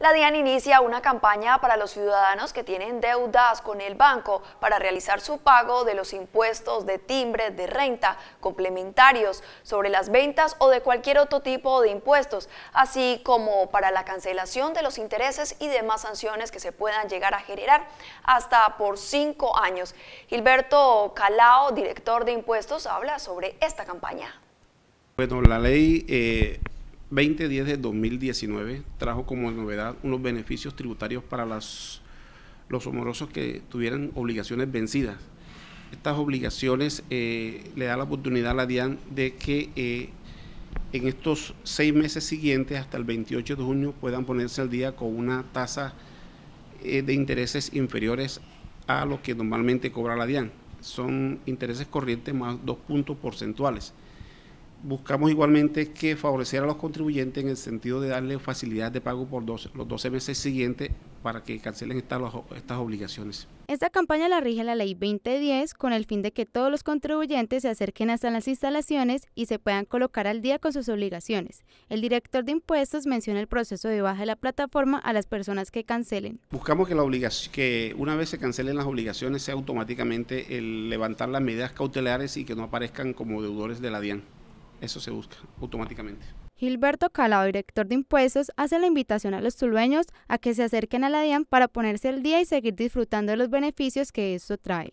La DIAN inicia una campaña para los ciudadanos que tienen deudas con el banco para realizar su pago de los impuestos de timbre, de renta, complementarios, sobre las ventas o de cualquier otro tipo de impuestos, así como para la cancelación de los intereses y demás sanciones que se puedan llegar a generar hasta por cinco años. Gilberto Calao, director de impuestos, habla sobre esta campaña. Bueno, la ley eh, 2010 de 2019 trajo como novedad unos beneficios tributarios para las, los homorosos que tuvieran obligaciones vencidas. Estas obligaciones eh, le da la oportunidad a la DIAN de que eh, en estos seis meses siguientes, hasta el 28 de junio, puedan ponerse al día con una tasa eh, de intereses inferiores a lo que normalmente cobra la DIAN. Son intereses corrientes más dos puntos porcentuales buscamos igualmente que favorecer a los contribuyentes en el sentido de darle facilidad de pago por los 12 meses siguientes para que cancelen estas, obligaciones. Esta campaña la rige la Ley 2010 con el fin de que todos los contribuyentes se acerquen hasta las instalaciones y se puedan colocar al día con sus obligaciones. El director de impuestos menciona el proceso de baja de la plataforma a las personas que cancelen. Buscamos que, la que una vez se cancelen las obligaciones sea automáticamente el levantar las medidas cautelares y que no aparezcan como deudores de la DIAN eso se busca automáticamente. Gilberto Calado, director de impuestos, hace la invitación a los tulueños a que se acerquen a la DIAN para ponerse al día y seguir disfrutando de los beneficios que esto trae.